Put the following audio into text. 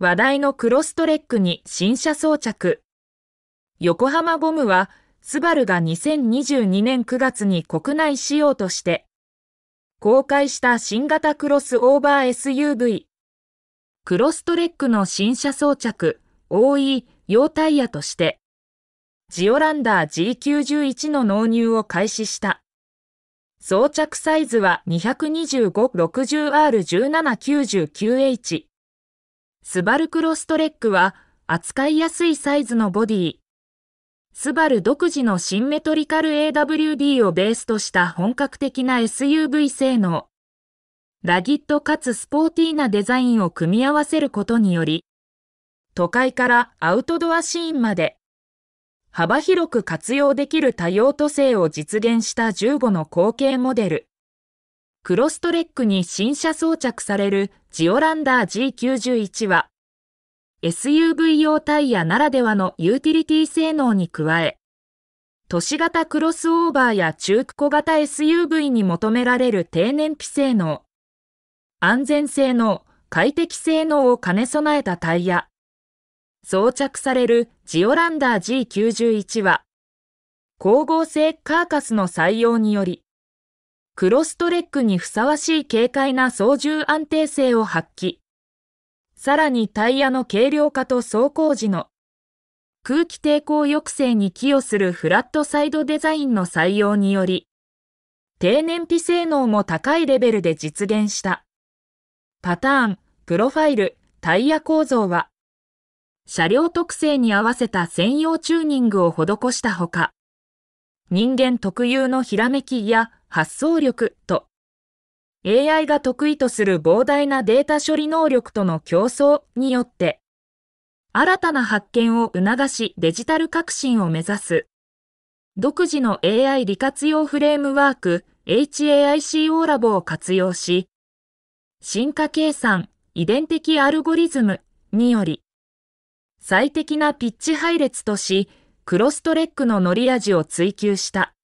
話題のクロストレックに新車装着。横浜ゴムは、スバルが2022年9月に国内仕様として、公開した新型クロスオーバー SUV。クロストレックの新車装着、OE、用タイヤとして、ジオランダー G91 の納入を開始した。装着サイズは 225-60R1799H。スバルクロストレックは扱いやすいサイズのボディ、スバル独自のシンメトリカル AWD をベースとした本格的な SUV 性能、ラギットかつスポーティーなデザインを組み合わせることにより、都会からアウトドアシーンまで、幅広く活用できる多様途性を実現した15の後継モデル。クロストレックに新車装着されるジオランダー G91 は、SUV 用タイヤならではのユーティリティ性能に加え、都市型クロスオーバーや中古型 SUV に求められる低燃費性能、安全性能、快適性能を兼ね備えたタイヤ、装着されるジオランダー G91 は、光合成カーカスの採用により、クロストレックにふさわしい軽快な操縦安定性を発揮。さらにタイヤの軽量化と走行時の空気抵抗抑制に寄与するフラットサイドデザインの採用により、低燃費性能も高いレベルで実現した。パターン、プロファイル、タイヤ構造は、車両特性に合わせた専用チューニングを施したほか、人間特有のひらめきや発想力と AI が得意とする膨大なデータ処理能力との競争によって新たな発見を促しデジタル革新を目指す独自の AI 利活用フレームワーク HAICO ラボを活用し進化計算遺伝的アルゴリズムにより最適なピッチ配列としクロストレックの乗り味を追求した。